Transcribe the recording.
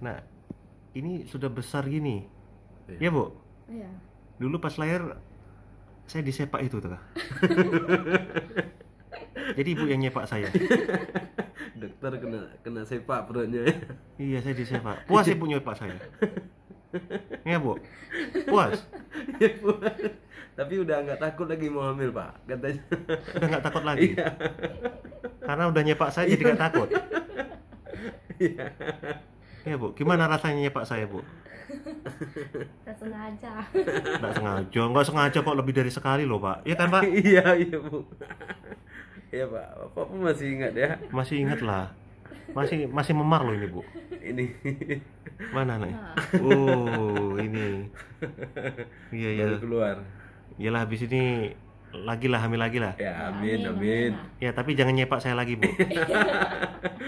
Nah, ini sudah besar gini. Iya, ya, Bu? Iya. Dulu pas lahir saya disepak itu, tuh. Jadi ibu yang nyepak saya. Dokter kena kena sepak perutnya. Iya, saya disepak. Puas ibu nyepak saya. Iya, Bu. Puas. Ya, puas. Tapi udah nggak takut lagi mau hamil, Pak. Katanya. Udah nggak takut lagi. Iya. Karena udah nyepak saya jadi nggak takut. Iya. Iya bu gimana rasanya pak saya bu Tidak sengaja. Tidak sengaja, nggak sengaja kok lebih dari sekali loh pak. Iya kan pak? iya iya bu. Iya pak, bapak pun masih ingat ya? Masih ingat lah. Masih masih memar loh ini bu. Ini. Mana nih? Ah. Oh ini. Iya iya. keluar. Iyalah habis ini lagi lah hamil lagi lah. Ya, ya amin. amin. Ya tapi jangan nyepak saya lagi bu.